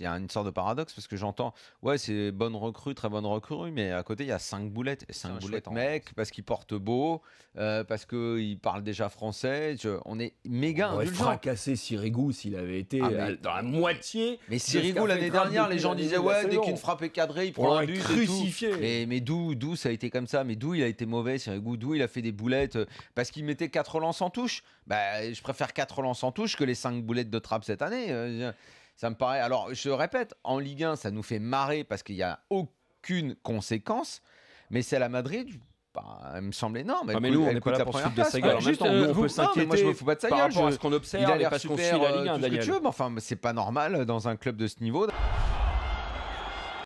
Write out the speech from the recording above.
Il y a une sorte de paradoxe parce que j'entends, ouais, c'est bonne recrue, très bonne recrue, mais à côté, il y a 5 boulettes. 5 boulettes, mec, parce qu'il porte beau, euh, parce parce qu'il parle déjà français. on est méga on aurait fracassé Sirigu s'il avait été ah, euh, dans la moitié. Mais Sirigu, l'année dernière, les gens disaient, ouais, dès qu'une frappe est cadrée, il prend un Crucifié. Mais, mais d'où, d'où ça a été comme ça Mais d'où il a été mauvais, Sirigu D'où il a fait des boulettes euh, Parce qu'il mettait 4 lances en touche bah, Je préfère 4 lances en touche que les 5 boulettes de trappe cette année. Ça me paraît. Alors, je répète, en Ligue 1, ça nous fait marrer parce qu'il n'y a aucune conséquence. Mais c'est à Madrid, bah, elle me semble énorme. Ah, elle mais nous, on n'est pas là juste, on euh, vous... peut s'inquiéter. Moi, je me fous pas de sa gueule. Par rapport je... à ce qu'on observe, il a l'air super, suit la Ligue 1, euh, tout ce que tu veux, mais enfin, c'est pas normal dans un club de ce niveau.